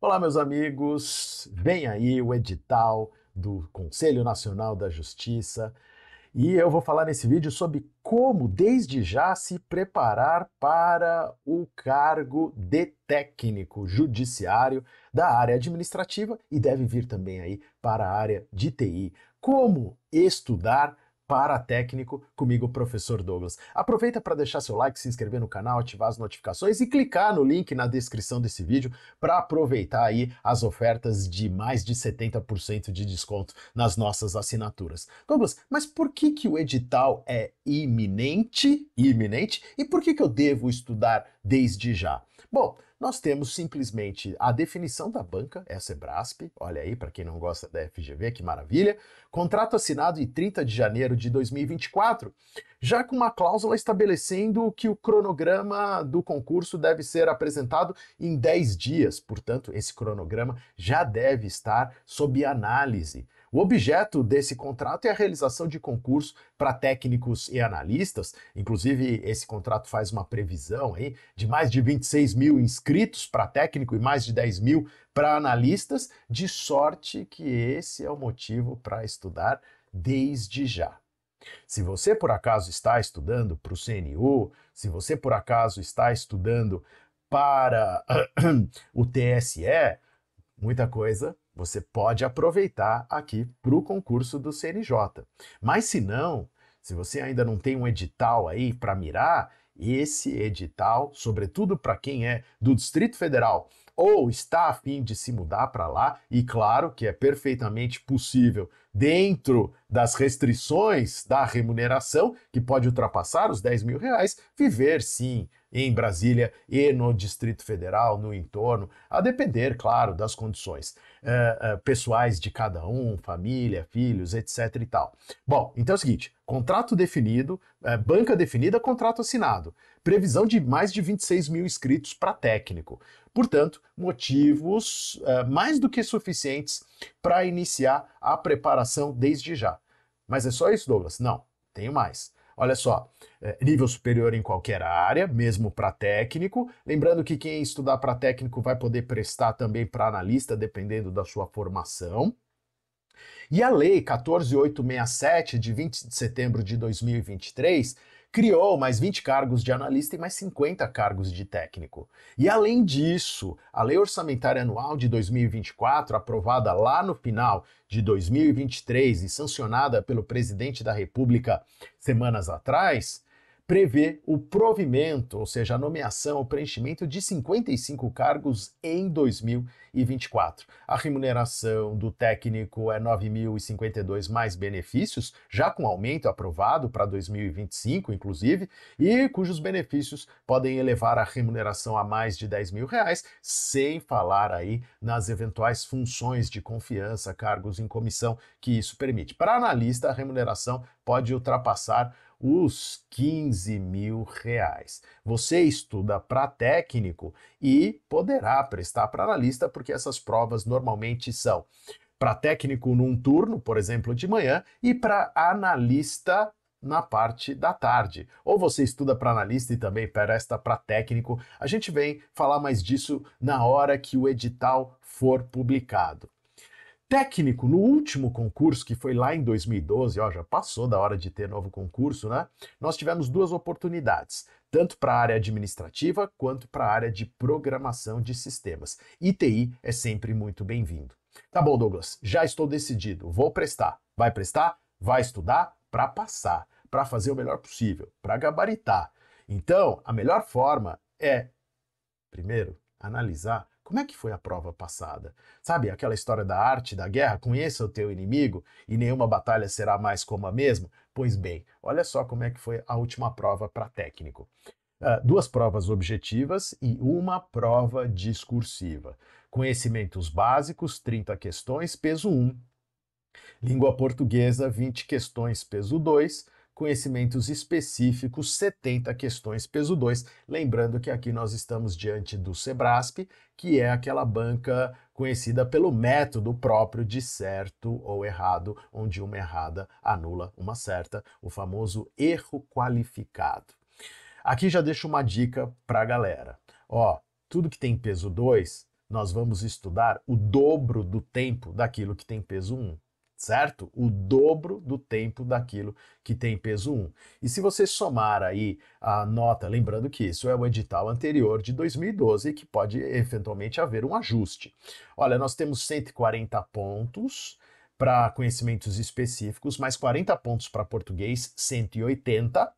Olá, meus amigos. Vem aí o edital do Conselho Nacional da Justiça e eu vou falar nesse vídeo sobre como, desde já, se preparar para o cargo de técnico judiciário da área administrativa e deve vir também aí para a área de TI. Como estudar para técnico, comigo o professor Douglas. Aproveita para deixar seu like, se inscrever no canal, ativar as notificações e clicar no link na descrição desse vídeo para aproveitar aí as ofertas de mais de 70% de desconto nas nossas assinaturas. Douglas, mas por que que o edital é iminente? Iminente? E por que que eu devo estudar desde já? Bom, nós temos simplesmente a definição da banca, essa é a olha aí, para quem não gosta da FGV, que maravilha. Contrato assinado em 30 de janeiro de 2024, já com uma cláusula estabelecendo que o cronograma do concurso deve ser apresentado em 10 dias. Portanto, esse cronograma já deve estar sob análise o objeto desse contrato é a realização de concurso para técnicos e analistas. Inclusive, esse contrato faz uma previsão aí de mais de 26 mil inscritos para técnico e mais de 10 mil para analistas. De sorte que esse é o motivo para estudar desde já. Se você por acaso está estudando para o CNU, se você por acaso está estudando para o TSE, muita coisa você pode aproveitar aqui para o concurso do CNJ. Mas se não, se você ainda não tem um edital aí para mirar, esse edital, sobretudo para quem é do Distrito Federal ou está a fim de se mudar para lá, e claro que é perfeitamente possível, dentro das restrições da remuneração, que pode ultrapassar os 10 mil reais, viver sim em Brasília e no Distrito Federal, no entorno, a depender, claro, das condições eh, eh, pessoais de cada um, família, filhos, etc. e tal. Bom, então é o seguinte: contrato definido, eh, banca definida, contrato assinado. Previsão de mais de 26 mil inscritos para técnico. Portanto, motivos mais do que suficientes para iniciar a preparação desde já. Mas é só isso, Douglas? Não, tenho mais Olha só, é, nível superior em qualquer área, mesmo para técnico. Lembrando que quem estudar para técnico vai poder prestar também para analista, dependendo da sua formação. E a Lei 14867, de 20 de setembro de 2023, criou mais 20 cargos de analista e mais 50 cargos de técnico. E além disso, a Lei Orçamentária Anual de 2024, aprovada lá no final de 2023 e sancionada pelo presidente da República semanas atrás, prevê o provimento, ou seja, a nomeação, o preenchimento de 55 cargos em 2024. A remuneração do técnico é 9.052 mais benefícios, já com aumento aprovado para 2025, inclusive, e cujos benefícios podem elevar a remuneração a mais de 10 mil reais, sem falar aí nas eventuais funções de confiança, cargos em comissão que isso permite. Para analista, a remuneração pode ultrapassar os 15 mil reais. Você estuda para técnico e poderá prestar para analista, porque essas provas normalmente são para técnico num turno, por exemplo, de manhã, e para analista na parte da tarde. Ou você estuda para analista e também presta para técnico. A gente vem falar mais disso na hora que o edital for publicado técnico no último concurso, que foi lá em 2012, ó, já passou da hora de ter novo concurso, né? Nós tivemos duas oportunidades, tanto para a área administrativa quanto para a área de programação de sistemas. ITI é sempre muito bem-vindo. Tá bom, Douglas, já estou decidido, vou prestar. Vai prestar? Vai estudar para passar, para fazer o melhor possível, para gabaritar. Então, a melhor forma é, primeiro, analisar como é que foi a prova passada? Sabe aquela história da arte, da guerra? Conheça é o teu inimigo e nenhuma batalha será mais como a mesma? Pois bem, olha só como é que foi a última prova para técnico. Uh, duas provas objetivas e uma prova discursiva. Conhecimentos básicos, 30 questões, peso 1. Língua portuguesa, 20 questões, peso 2 conhecimentos específicos, 70 questões peso 2. Lembrando que aqui nós estamos diante do Sebrasp, que é aquela banca conhecida pelo método próprio de certo ou errado, onde uma errada anula uma certa, o famoso erro qualificado. Aqui já deixo uma dica para a galera. Ó, tudo que tem peso 2, nós vamos estudar o dobro do tempo daquilo que tem peso 1. Um certo? O dobro do tempo daquilo que tem peso 1. E se você somar aí a nota, lembrando que isso é o edital anterior de 2012 que pode eventualmente haver um ajuste. Olha, nós temos 140 pontos para conhecimentos específicos, mais 40 pontos para português, 180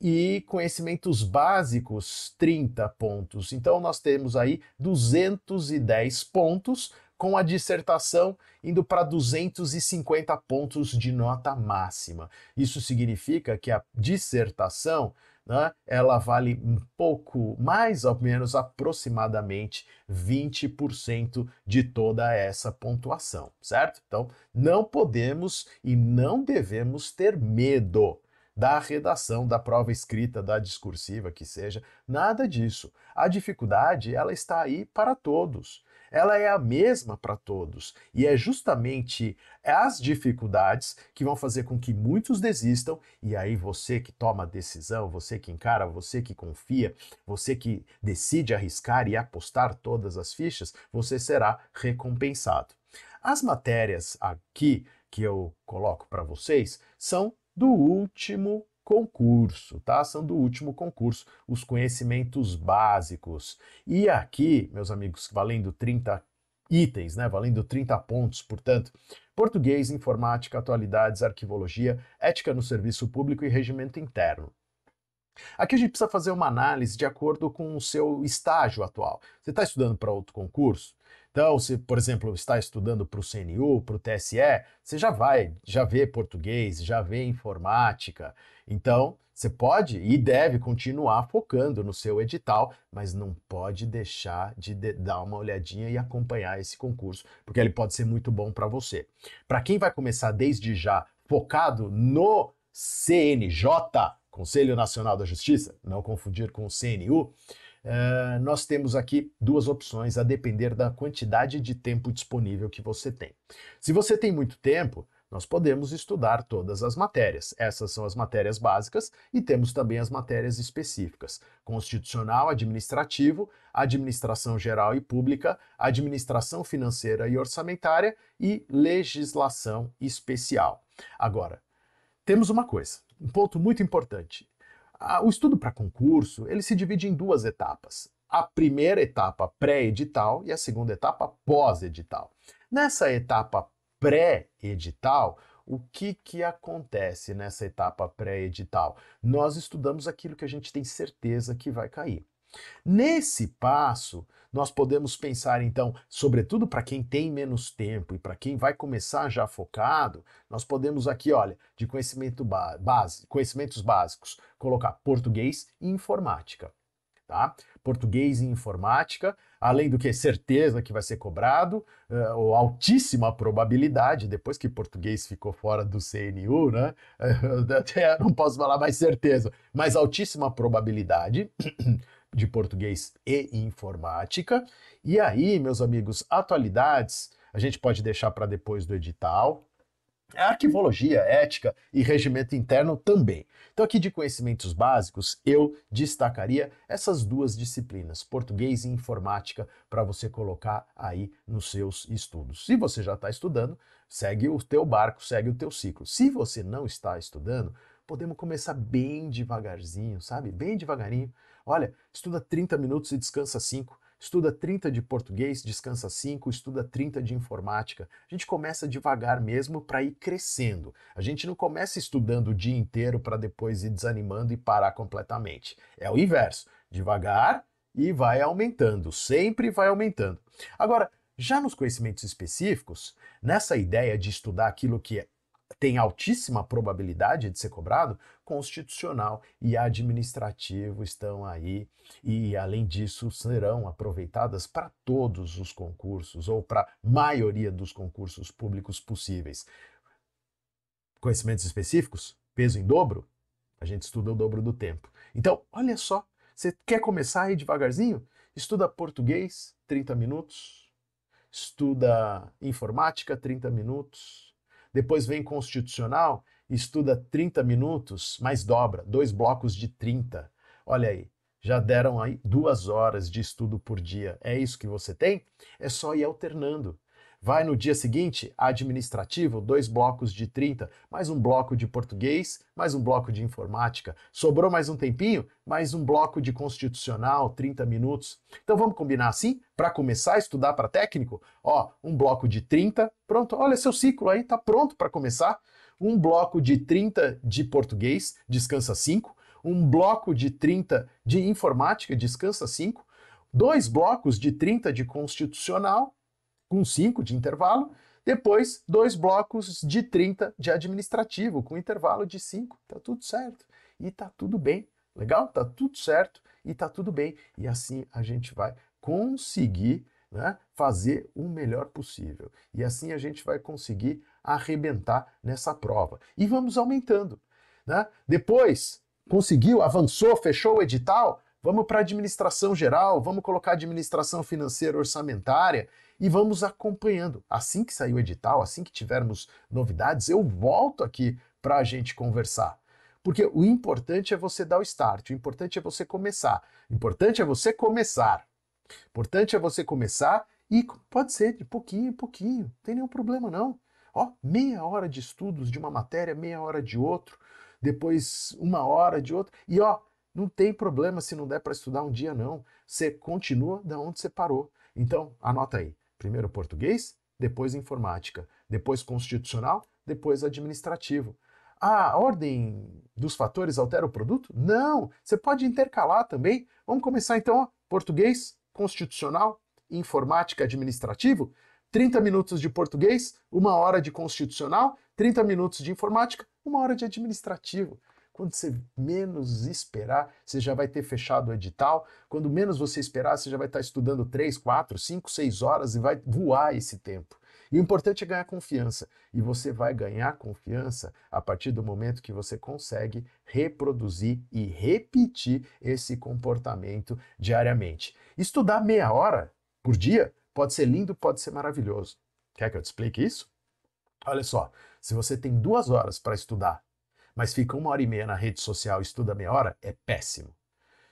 e conhecimentos básicos 30 pontos. Então nós temos aí 210 pontos com a dissertação indo para 250 pontos de nota máxima. Isso significa que a dissertação né, ela vale um pouco mais ou menos aproximadamente 20% de toda essa pontuação, certo? Então, não podemos e não devemos ter medo da redação, da prova escrita, da discursiva, que seja, nada disso. A dificuldade, ela está aí para todos ela é a mesma para todos. E é justamente as dificuldades que vão fazer com que muitos desistam, e aí você que toma a decisão, você que encara, você que confia, você que decide arriscar e apostar todas as fichas, você será recompensado. As matérias aqui que eu coloco para vocês são do último concurso, tá? São do último concurso, os conhecimentos básicos. E aqui, meus amigos, valendo 30 itens, né? Valendo 30 pontos, portanto, português, informática, atualidades, arquivologia, ética no serviço público e regimento interno. Aqui a gente precisa fazer uma análise de acordo com o seu estágio atual. Você está estudando para outro concurso? Então, se, por exemplo, está estudando para o CNU, para o TSE, você já vai, já vê português, já vê informática. Então, você pode e deve continuar focando no seu edital, mas não pode deixar de, de dar uma olhadinha e acompanhar esse concurso, porque ele pode ser muito bom para você. Para quem vai começar desde já focado no CNJ, Conselho Nacional da Justiça, não confundir com o CNU, eh, nós temos aqui duas opções a depender da quantidade de tempo disponível que você tem. Se você tem muito tempo, nós podemos estudar todas as matérias. Essas são as matérias básicas e temos também as matérias específicas: constitucional, administrativo, administração geral e pública, administração financeira e orçamentária e legislação especial. Agora, temos uma coisa: um ponto muito importante. O estudo para concurso ele se divide em duas etapas. A primeira etapa pré-edital e a segunda etapa pós-edital. Nessa etapa pré-edital, o que, que acontece nessa etapa pré-edital? Nós estudamos aquilo que a gente tem certeza que vai cair. Nesse passo, nós podemos pensar então, sobretudo para quem tem menos tempo e para quem vai começar já focado, nós podemos aqui, olha, de conhecimento base, conhecimentos básicos, colocar português e informática, tá? Português e informática, além do que certeza que vai ser cobrado, uh, ou altíssima probabilidade, depois que português ficou fora do CNU, né? até não posso falar mais certeza, mas altíssima probabilidade de Português e Informática. E aí, meus amigos, atualidades a gente pode deixar para depois do edital. arquivologia, ética e regimento interno também. Então, aqui de conhecimentos básicos, eu destacaria essas duas disciplinas, português e informática, para você colocar aí nos seus estudos. Se você já está estudando, segue o teu barco, segue o teu ciclo. Se você não está estudando, podemos começar bem devagarzinho, sabe? Bem devagarinho, Olha, estuda 30 minutos e descansa 5 estuda 30 de português, descansa 5, estuda 30 de informática. A gente começa devagar mesmo para ir crescendo. A gente não começa estudando o dia inteiro para depois ir desanimando e parar completamente. É o inverso, devagar e vai aumentando, sempre vai aumentando. Agora, já nos conhecimentos específicos, nessa ideia de estudar aquilo que é tem altíssima probabilidade de ser cobrado, constitucional e administrativo estão aí e, além disso, serão aproveitadas para todos os concursos ou para a maioria dos concursos públicos possíveis. Conhecimentos específicos? Peso em dobro? A gente estuda o dobro do tempo. Então, olha só, você quer começar aí devagarzinho? Estuda português, 30 minutos. Estuda informática, 30 minutos depois vem constitucional, estuda 30 minutos, mais dobra, dois blocos de 30. Olha aí, já deram aí duas horas de estudo por dia. É isso que você tem? É só ir alternando. Vai no dia seguinte, administrativo, dois blocos de 30, mais um bloco de português, mais um bloco de informática. Sobrou mais um tempinho, mais um bloco de constitucional, 30 minutos. Então vamos combinar assim? Para começar a estudar para técnico, ó, um bloco de 30, pronto, olha seu ciclo aí, tá pronto para começar. Um bloco de 30 de português, descansa 5. Um bloco de 30 de informática, descansa 5. Dois blocos de 30 de constitucional, com 5 de intervalo, depois dois blocos de 30 de administrativo, com intervalo de 5. Tá tudo certo. E tá tudo bem. Legal? Tá tudo certo e tá tudo bem. E assim a gente vai conseguir né, fazer o melhor possível. E assim a gente vai conseguir arrebentar nessa prova. E vamos aumentando. Né? Depois, conseguiu, avançou, fechou o edital, vamos para administração geral, vamos colocar administração financeira orçamentária e vamos acompanhando. Assim que sair o edital, assim que tivermos novidades, eu volto aqui para a gente conversar. Porque o importante é você dar o start, o importante é você começar. O importante é você começar. O importante é você começar e pode ser de pouquinho em pouquinho, não tem nenhum problema não. Ó, meia hora de estudos de uma matéria, meia hora de outro, depois uma hora de outro. E ó, não tem problema se não der para estudar um dia, não. Você continua da onde você parou. Então, anota aí. Primeiro português, depois informática, depois constitucional, depois administrativo. a ordem dos fatores altera o produto? Não! Você pode intercalar também. Vamos começar então, ó, português, constitucional, informática, administrativo. 30 minutos de português, uma hora de constitucional, 30 minutos de informática, uma hora de administrativo. Quando você menos esperar, você já vai ter fechado o edital. Quando menos você esperar, você já vai estar estudando 3, 4, 5, 6 horas e vai voar esse tempo. E o importante é ganhar confiança. E você vai ganhar confiança a partir do momento que você consegue reproduzir e repetir esse comportamento diariamente. Estudar meia hora por dia pode ser lindo, pode ser maravilhoso. Quer que eu te explique isso? Olha só, se você tem duas horas para estudar mas fica uma hora e meia na rede social e estuda meia hora, é péssimo.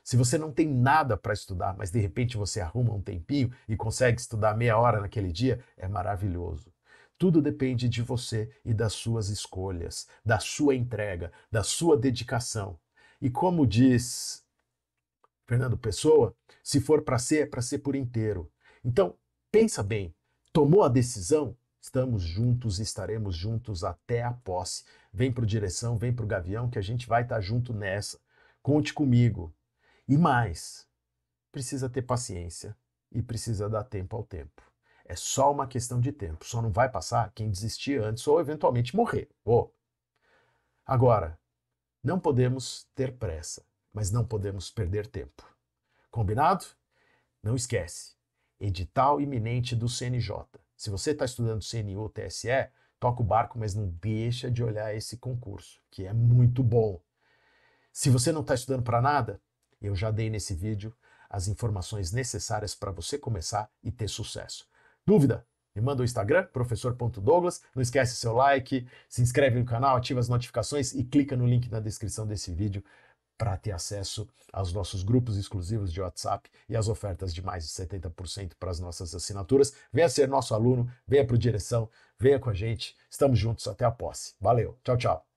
Se você não tem nada para estudar, mas de repente você arruma um tempinho e consegue estudar meia hora naquele dia, é maravilhoso. Tudo depende de você e das suas escolhas, da sua entrega, da sua dedicação. E como diz Fernando Pessoa, se for para ser, é para ser por inteiro. Então, pensa bem, tomou a decisão, Estamos juntos, estaremos juntos até a posse. Vem para o direção, vem para o Gavião, que a gente vai estar tá junto nessa. Conte comigo. E mais, precisa ter paciência e precisa dar tempo ao tempo. É só uma questão de tempo. Só não vai passar quem desistir antes ou eventualmente morrer. Oh. Agora, não podemos ter pressa, mas não podemos perder tempo. Combinado? Não esquece. Edital iminente do CNJ se você está estudando CNU, TSE, toca o barco, mas não deixa de olhar esse concurso, que é muito bom. Se você não está estudando para nada, eu já dei nesse vídeo as informações necessárias para você começar e ter sucesso. Dúvida? Me manda o Instagram, professor.douglas. Não esquece seu like, se inscreve no canal, ativa as notificações e clica no link na descrição desse vídeo para ter acesso aos nossos grupos exclusivos de WhatsApp e às ofertas de mais de 70% para as nossas assinaturas. Venha ser nosso aluno, venha para o Direção, venha com a gente. Estamos juntos até a posse. Valeu, tchau, tchau.